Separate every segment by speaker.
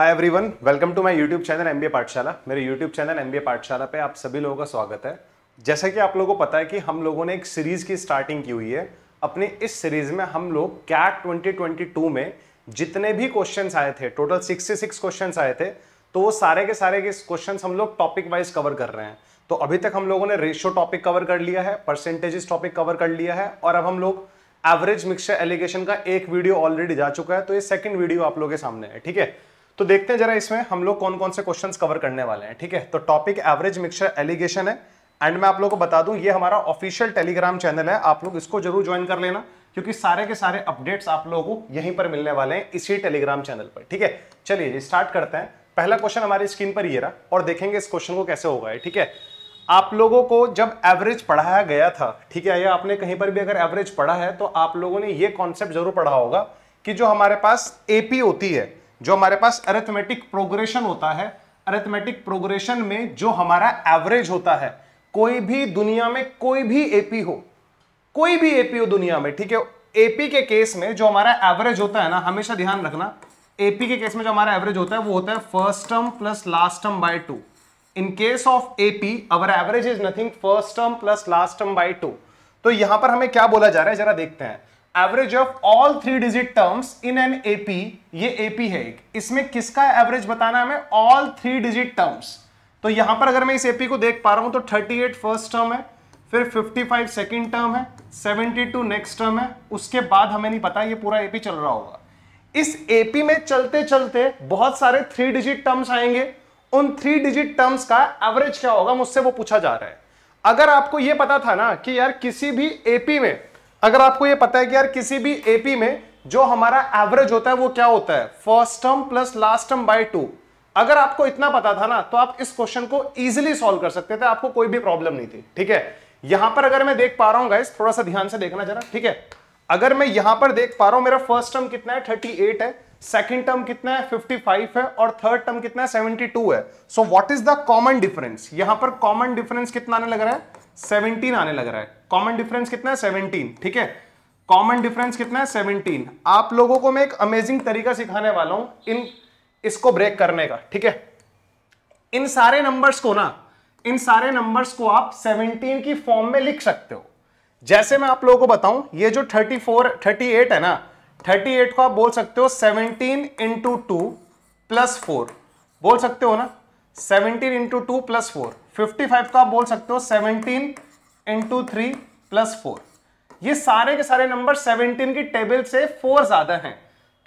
Speaker 1: hi everyone welcome to my YouTube channel M Pathshala मेरे YouTube channel M पाठशाला पे आप सभी लोगों का स्वागत है जैसा कि आप लोगों को पता है कि हम लोगों ने एक सीरीज़ की स्टार्टिंग की हुई है अपने इस सीरीज़ में हम लोग कैट 2022 में जितने भी क्वेश्चंस आए थे टोटल 66 क्वेश्चंस आए थे तो वो सारे के सारे के क्वेश्चन हम लोग टॉपिक वाइज कवर कर रहे हैं तो अभी तक हम लोगों ने रेशियो टॉपिक कवर कर लिया है परसेंटेजेस टॉपिक कवर कर लिया है और अब हम लोग एवरेज मिक्सचर एलिगेशन का एक वीडियो ऑलरेडी जा चुका है तो ये सेकंड वीडियो आप लोगों के सामने है ठीक है तो देखते हैं जरा इसमें हम लोग कौन कौन से क्वेश्चंस कवर करने वाले हैं ठीक है तो टॉपिक एवरेज मिक्सर एलिगेशन है एंड मैं आप लोगों को बता दूं ये हमारा ऑफिशियल टेलीग्राम चैनल है आप लोग इसको जरूर ज्वाइन कर लेना क्योंकि सारे के सारे अपडेट्स आप लोगों को यहीं पर मिलने वाले हैं इसी टेलीग्राम चैनल पर ठीक है चलिए स्टार्ट करते हैं पहला क्वेश्चन हमारी स्क्रीन पर ये रहा और देखेंगे इस क्वेश्चन को कैसे होगा ठीक है आप लोगों को जब एवरेज पढ़ाया गया था ठीक है या आपने कहीं पर भी अगर एवरेज पढ़ा है तो आप लोगों ने ये कॉन्सेप्ट जरूर पढ़ा होगा कि जो हमारे पास एपी होती है जो हमारे पास अरेथमेटिक प्रोग्रेशन होता है अरेथमेटिक प्रोग्रेशन में जो हमारा एवरेज होता है कोई भी दुनिया में कोई भी एपी हो कोई भी एपी हो दुनिया में ठीक है एपी के केस में जो हमारा एवरेज होता है ना हमेशा ध्यान रखना एपी के केस में जो हमारा एवरेज होता है वो होता है first term plus last term by two in case of AP our average is nothing first term plus last term by two तो यहां पर हमें क्या बोला जा रहा है जरा देखते हैं average of all three digit terms in an AP ये एपी है एक इसमें किसका एवरेज बताना है हमें ऑल थ्री डिजिट टर्म्स तो यहां पर अगर मैं इस एपी को देख पा रहा हूं तो 38 फर्स्ट टर्म है फिर 55 सेकंड टर्म है 72 नेक्स्ट टर्म है उसके बाद हमें नहीं पता ये पूरा एपी चल रहा होगा इस एपी में चलते चलते बहुत सारे थ्री डिजिट टर्म्स आएंगे उन थ्री डिजिट टर्म्स का एवरेज क्या होगा मुझसे वो पूछा जा रहा है अगर आपको ये पता था ना कि यार किसी भी एपी में अगर आपको ये पता है कि यार किसी भी एपी में जो हमारा एवरेज होता है वो क्या होता है first term plus last term by two अगर आपको इतना पता था ना तो आप इस क्वेश्चन को इजीली सॉल्व कर सकते थे आपको कोई भी प्रॉब्लम नहीं थी ठीक है यहां पर अगर मैं देख पा रहा हूं गाइस थोड़ा सा ध्यान से देखना जरा ठीक है अगर मैं यहां पर देख पा रहा हूं मेरा फर्स्ट टर्म कितना है थर्टी है सेकेंड टर्म कितना है फिफ्टी है और थर्ड टर्म कितना है सेवेंटी है so what is the common difference यहां पर कॉमन डिफरेंस कितना आने लग रहा है 17 आने लग रहा है कॉमन डिफरेंस कितना है 17 ठीक है कॉमन डिफरेंस कितना है 17 आप लोगों को मैं एक अमेजिंग तरीका सिखाने वाला हूं इन इसको ब्रेक करने का ठीक है इन सारे नंबर्स को ना इन सारे नंबर्स को आप 17 की फॉर्म में लिख सकते हो जैसे मैं आप लोगों को बताऊं ये जो 34 38 है ना 38 को आप बोल सकते हो 17 इंटू टू प्लस फोर बोल सकते हो ना seventeen into two plus four fifty five का आप बोल सकते हो seventeen into three plus four ये सारे के सारे नंबर सेवनटीन की टेबल से फोर ज्यादा हैं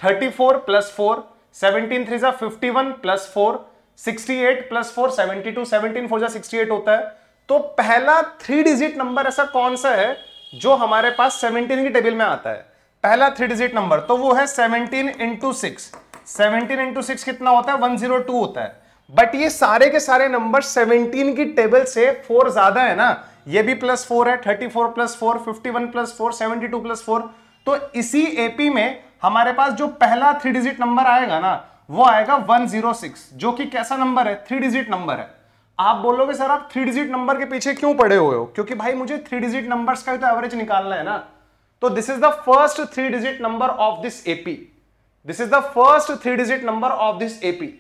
Speaker 1: thirty four plus four seventeen three सा fifty one plus four sixty eight plus four seventy two seventeen four सा सिक्सटी एट होता है तो पहला थ्री डिजिट नंबर ऐसा कौन सा है जो हमारे पास सेवनटीन की टेबल में आता है पहला थ्री डिजिट नंबर तो वो है seventeen into six seventeen into six कितना होता है वन जीरो टू होता है बट ये सारे के सारे नंबर 17 की टेबल से फोर ज्यादा है ना ये भी प्लस फोर है 34 plus four fifty one plus four seventy two plus four तो इसी एपी में हमारे पास जो पहला थ्री डिजिट नंबर आएगा ना वो आएगा 106 जो कि कैसा नंबर है थ्री डिजिट नंबर है आप बोलोगे सर आप थ्री डिजिट नंबर के पीछे क्यों पड़े हुए हो क्योंकि भाई मुझे थ्री डिजिट नंबर का तो एवरेज निकालना है ना तो this is the first three digit number of this AP this is the first three digit number of this AP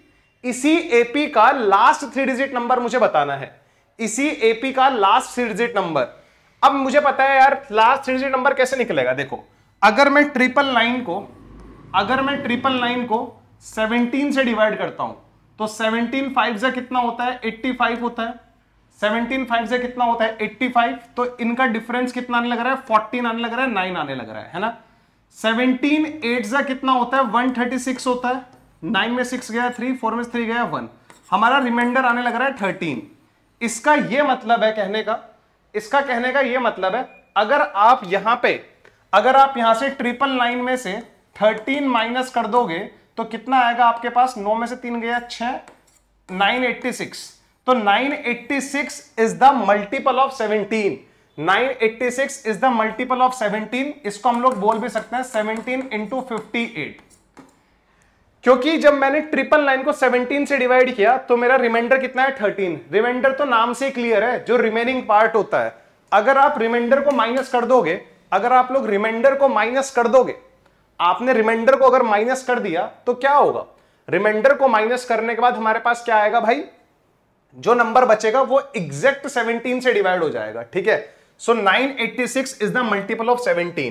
Speaker 1: इसी एपी का लास्ट थ्री डिजिट नंबर मुझे बताना है इसी एपी का लास्ट थ्री डिजिट नंबर अब मुझे पता है यार लास्ट थ्री डिजिट नंबर कैसे निकलेगा देखो अगर मैं ट्रिपल लाइन को अगर मैं ट्रिपल लाइन को सेवनटीन से डिवाइड करता हूं तो सेवनटीन फाइव से कितना होता है एट्टी फाइव होता है सेवनटीन फाइव से कितना होता है एट्टी फाइव तो इनका डिफरेंस कितना आने लग रहा है फोर्टीन आने लग रहा है नाइन आने लग रहा है है ना सेवनटीन एट से कितना होता है वन थर्टी सिक्स होता है नाइन में सिक्स गया थ्री फोर में थ्री गया वन हमारा रिमाइंडर आने लग रहा है थर्टीन इसका ये मतलब है कहने का इसका कहने का ये मतलब है अगर आप यहां पे अगर आप यहां से ट्रिपल नाइन में से थर्टीन माइनस कर दोगे तो कितना आएगा आपके पास नौ में से तीन गया छ नाइन एट्टी सिक्स तो nine eighty six is the multiple of seventeen nine eighty six is the multiple of seventeen इसको हम लोग बोल भी सकते हैं सेवनटीन इंटू फिफ्टी एट क्योंकि जब मैंने ट्रिपल नाइन को 17 से डिवाइड किया तो मेरा रिमाइंडर कितना है 13 रिमाइंडर तो नाम से क्लियर है जो रिमेनिंग पार्ट होता है अगर आप रिमाइंडर को माइनस कर दोगे अगर आप लोग रिमाइंडर को माइनस कर दोगे आपने रिमाइंडर को अगर माइनस कर दिया तो क्या होगा रिमाइंडर को माइनस करने के बाद हमारे पास क्या आएगा भाई जो नंबर बचेगा वो एग्जैक्ट 17 से डिवाइड हो जाएगा ठीक है so 986 is the multiple of 17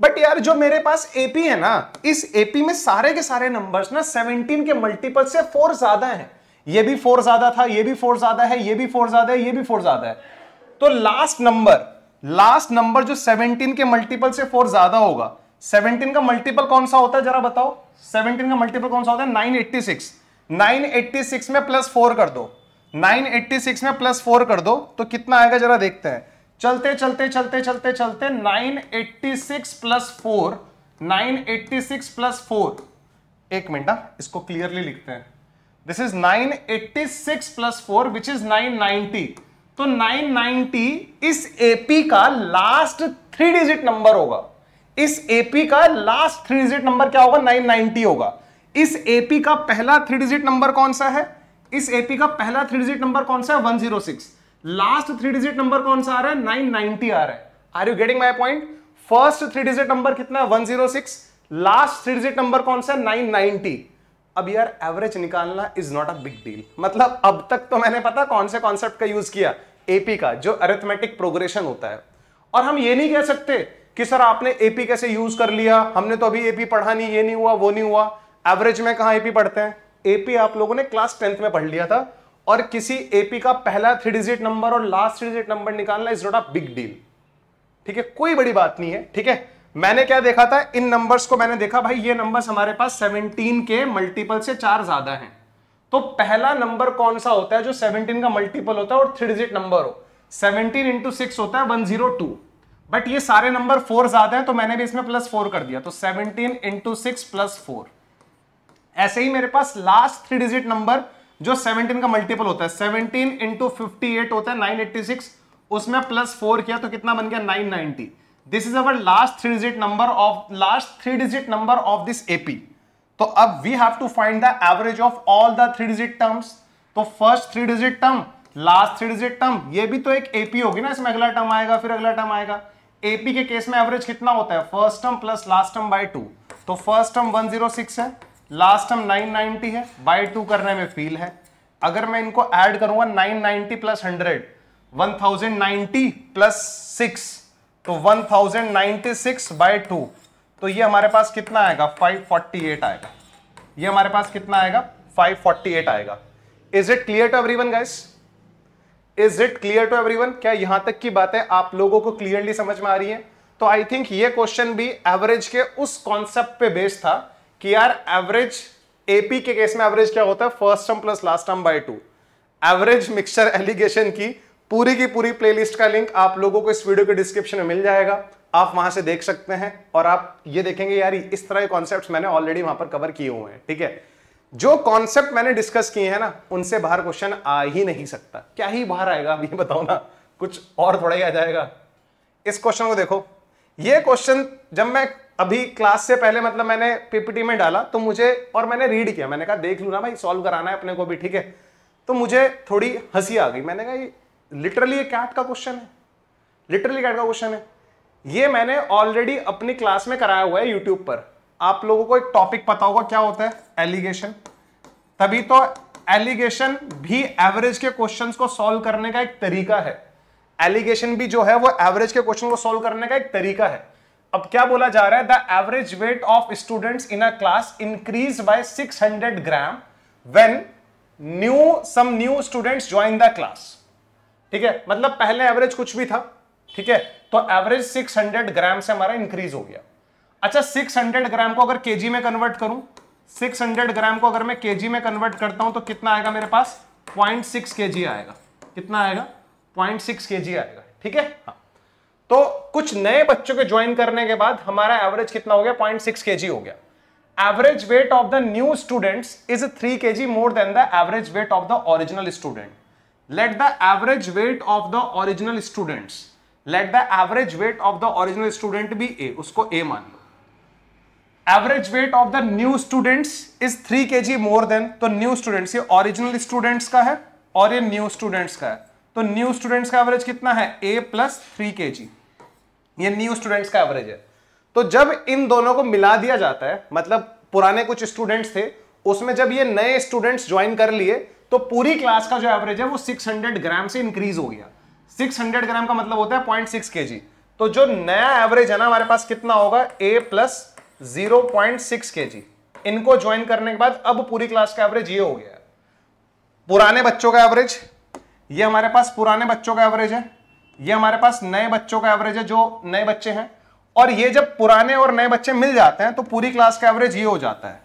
Speaker 1: but यार जो मेरे पास एपी है ना इस एपी में सारे के सारे नंबर्स ना 17 के मल्टीपल से फोर ज्यादा हैं ये भी फोर ज्यादा था ये भी फोर ज्यादा है ये भी फोर ज्यादा है ये भी फोर ज्यादा है तो लास्ट नंबर लास्ट नंबर जो 17 के मल्टीपल से फोर ज्यादा होगा 17 का मल्टीपल कौन सा होता है जरा बताओ 17 का मल्टीपल कौन सा होता है 986 986 में प्लस फोर कर दो 986 में प्लस फोर कर दो तो कितना आएगा जरा देखते हैं चलते चलते चलते चलते चलते 986 plus four nine eighty six plus four एक मिनट ना हाँ, इसको क्लियरली लिखते हैं this is 986 plus four which is 990 तो 990 इस एपी का लास्ट थ्री डिजिट नंबर होगा इस एपी का लास्ट थ्री डिजिट नंबर क्या होगा 990 होगा इस एपी का पहला थ्री डिजिट नंबर कौन सा है इस एपी का पहला थ्री डिजिट नंबर कौन सा है 106 लास्ट थ्री डिजिट नंबर कौन सा आ रहा है नाइन नाइनटी आ रहा है are you getting my point first three digit number कितना one zero six last three digit number कौन सा नाइन नाइनटी अब यार एवरेज निकालना is not a big deal मतलब अब तक तो मैंने पता कौन से कॉन्सेप्ट का यूज किया एपी का जो अरेथमेटिक प्रोग्रेशन होता है और हम ये नहीं कह सकते कि सर आपने एपी कैसे यूज कर लिया हमने तो अभी एपी पढ़ा नहीं ये नहीं हुआ वो नहीं हुआ एवरेज में कहा एपी पढ़ते हैं एपी आप लोगों ने क्लास टेंथ में पढ़ लिया था और किसी एपी का पहला थ्री डिजिट नंबर और लास्ट थ्री डिजिट नंबर निकालना is not a big deal ठीक है कोई बड़ी बात नहीं है ठीक है मैंने क्या देखा था इन नंबर्स को मैंने देखा भाई ये नंबर्स हमारे पास 17 के मल्टीपल से चार ज्यादा हैं तो पहला नंबर कौन सा होता है जो 17 का मल्टीपल होता है और थ्री डिजिट नंबर हो 17 इंटू सिक्स होता है 102 बट ये सारे नंबर फोर ज्यादा हैं तो मैंने भी इसमें प्लस फोर कर दिया तो 17 इंटू सिक्स प्लस फोर ऐसे ही मेरे पास लास्ट थ्री डिजिट नंबर जो 17 का मल्टीपल होता है 17 इंटू फिफ्टी होता है 986 उसमें प्लस 4 किया तो कितना बन गया 990 this is our last three digit number of last three digit number of this AP तो अब we have to find the average of all the three digit terms तो first three digit term last three digit term ये भी तो एक AP होगी ना इसमें अगला टर्म आएगा फिर अगला टर्म आएगा एपी के केस में एवरेज कितना होता है first term plus last term by two तो फर्स्ट टर्म 106 है लास्ट हम 990 है बाय टू करने में फील है अगर मैं इनको ऐड करूंगा 990 प्लस 100 1090 प्लस 6 तो 1096 बाय टू तो ये हमारे पास कितना आएगा 548 आएगा ये हमारे पास कितना आएगा 548 आएगा is it clear to everyone guys is it clear to everyone क्या यहां तक की बातें आप लोगों को क्लियरली समझ में आ रही है तो आई थिंक ये क्वेश्चन भी एवरेज के उस कॉन्सेप्ट पे बेस्ड था कि यार एवरेज एपी के केस में एवरेज क्या होता है first term plus last term by two average mixture alligation की पूरी की पूरी प्लेलिस्ट का लिंक आप लोगों को इस वीडियो के डिस्क्रिप्शन में मिल जाएगा आप वहां से देख सकते हैं और आप ये देखेंगे यार इस तरह के कॉन्सेप्ट मैंने ऑलरेडी वहां पर कवर किए हुए हैं ठीक है जो कॉन्सेप्ट मैंने डिस्कस किए हैं ना उनसे बाहर क्वेश्चन आ ही नहीं सकता क्या ही बाहर आएगा अब ये बताओ ना कुछ और थोड़ा ही आ जाएगा इस क्वेश्चन को देखो ये क्वेश्चन जब मैं अभी क्लास से पहले मतलब मैंने पीपीटी में डाला तो मुझे और मैंने रीड किया मैंने कहा देख लू ना भाई सॉल्व कराना है अपने को भी ठीक है तो मुझे थोड़ी हंसी आ गई मैंने कहा ये लिटरली ये कैट का क्वेश्चन है लिटरली कैट का क्वेश्चन है ये मैंने ऑलरेडी अपनी क्लास में कराया हुआ है यूट्यूब पर आप लोगों को एक टॉपिक पता होगा क्या होता है एलिगेशन तभी तो एलिगेशन भी एवरेज के क्वेश्चंस को सॉल्व करने का एक तरीका है एलिगेशन भी जो है वो एवरेज के क्वेश्चन को सॉल्व करने का एक तरीका है अब क्या बोला जा रहा है the average weight of students in a class increase by 600 gram when new some new students join the class ठीक है मतलब पहले एवरेज कुछ भी था ठीक है तो एवरेज 600 ग्राम से हमारा इंक्रीज हो गया अच्छा 600 ग्राम को अगर केजी में कन्वर्ट करूं 600 ग्राम को अगर मैं केजी में कन्वर्ट करता हूं तो कितना आएगा मेरे पास 0.6 केजी आएगा कितना आएगा 0.6 केजी आएगा ठीक है हाँ तो कुछ नए बच्चों के ज्वाइन करने के बाद हमारा एवरेज कितना हो गया पॉइंट सिक्स के हो गया average weight of the new students is three K G more than the average weight of the original student let the average weight of the original students let the average weight of the original student भी A उसको A मान लो average weight of the new students is three K G more than तो new students ये original students का है और ये न्यू स्टूडेंट्स का है तो न्यू स्टूडेंट्स का एवरेज कितना है ए प्लस थ्री के जी ये न्यू स्टूडेंट्स का एवरेज है तो जब इन दोनों को मिला दिया जाता है मतलब पुराने कुछ स्टूडेंट्स थे उसमें जब ये नए स्टूडेंट्स ज्वाइन कर लिए तो पूरी क्लास का जो एवरेज है वो 600 ग्राम से इंक्रीज हो गया 600 ग्राम का मतलब होता है पॉइंट सिक्स के जी तो जो नया एवरेज है ना हमारे पास कितना होगा A plus zero point six के जी इनको ज्वाइन करने के बाद अब पूरी क्लास का एवरेज ये हो गया पुराने बच्चों का एवरेज ये हमारे पास पुराने बच्चों का एवरेज है ये हमारे पास नए बच्चों का एवरेज है जो नए बच्चे हैं और ये जब पुराने और नए बच्चे मिल जाते हैं तो पूरी क्लास का एवरेज ये हो जाता है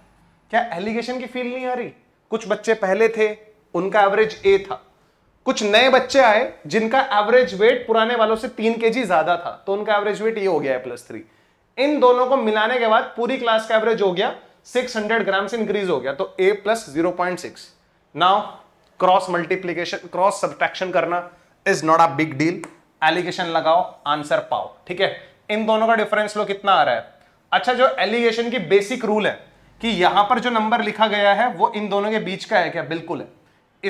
Speaker 1: क्या एलिगेशन की फील नहीं आ रही कुछ बच्चे पहले थे उनका एवरेज ए था कुछ नए बच्चे आए जिनका एवरेज वेट पुराने वालों से तीन के ज्यादा था तो उनका एवरेज वेट ये हो गया है प्लस थ्री इन दोनों को मिलाने के बाद पूरी क्लास का एवरेज हो गया 600 ग्राम से इंक्रीज हो गया तो A plus zero point six now cross multiplication cross subtraction करना is not a big deal alligation लगाओ आंसर पाओ ठीक है इन दोनों का डिफरेंस लो कितना आ रहा है अच्छा जो एलिगेशन की बेसिक रूल है कि यहां पर जो नंबर लिखा गया है वो इन दोनों के बीच का है क्या बिल्कुल है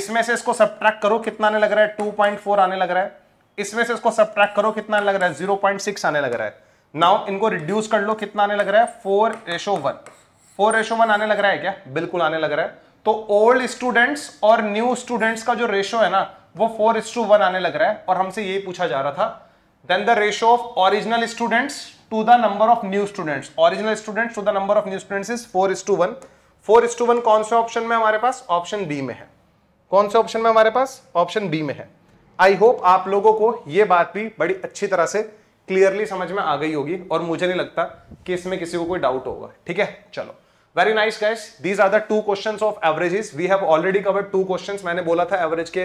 Speaker 1: इसमें से इसको सब करो कितना आने लग रहा है टू आने लग रहा है इसमें से इसको सब करो कितना लग रहा है जीरो आने लग रहा है नाउ इनको रिड्यूस कर लो कितना आने लग रहा है four ratio one four ratio one आने लग रहा है क्या बिल्कुल आने लग रहा है तो ओल्ड स्टूडेंट्स और न्यू स्टूडेंट्स का जो रेशो है ना वो फोर इज टू वन आने लग रहा है और हमसे यही पूछा जा रहा था then the ratio of original students to the number of new students original students to the number of new students is four is to one four is to one कौन से ऑप्शन में हमारे पास ऑप्शन बी में है कौन से option में हमारे पास ऑप्शन बी में है आई होप आप लोगों को ये बात भी बड़ी अच्छी तरह से क्लियरली समझ में आ गई होगी और मुझे नहीं लगता कि इसमें किसी को कोई डाउट होगा ठीक है चलो very nice guys these are the two questions of averages we have already covered two questions मैंने बोला था एवरेज के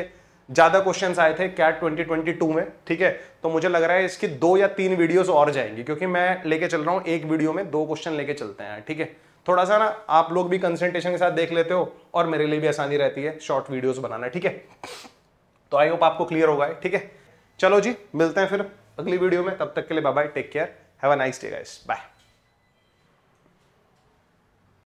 Speaker 1: ज़्यादा क्वेश्चन आए थे कैट 2022 में ठीक है तो मुझे लग रहा है इसकी दो या तीन वीडियोस और जाएंगी क्योंकि मैं लेके चल रहा हूँ एक वीडियो में दो क्वेश्चन लेके चलते हैं ठीक है थोड़ा सा ना आप लोग भी कंसेंट्रेशन के साथ देख लेते हो और मेरे लिए भी आसानी रहती है शॉर्ट वीडियो बनाना ठीक है तो आई होप आपको क्लियर होगा ठीक है चलो जी मिलते हैं फिर अगली वीडियो में तब तक के लिए bye take care have a nice day guys bye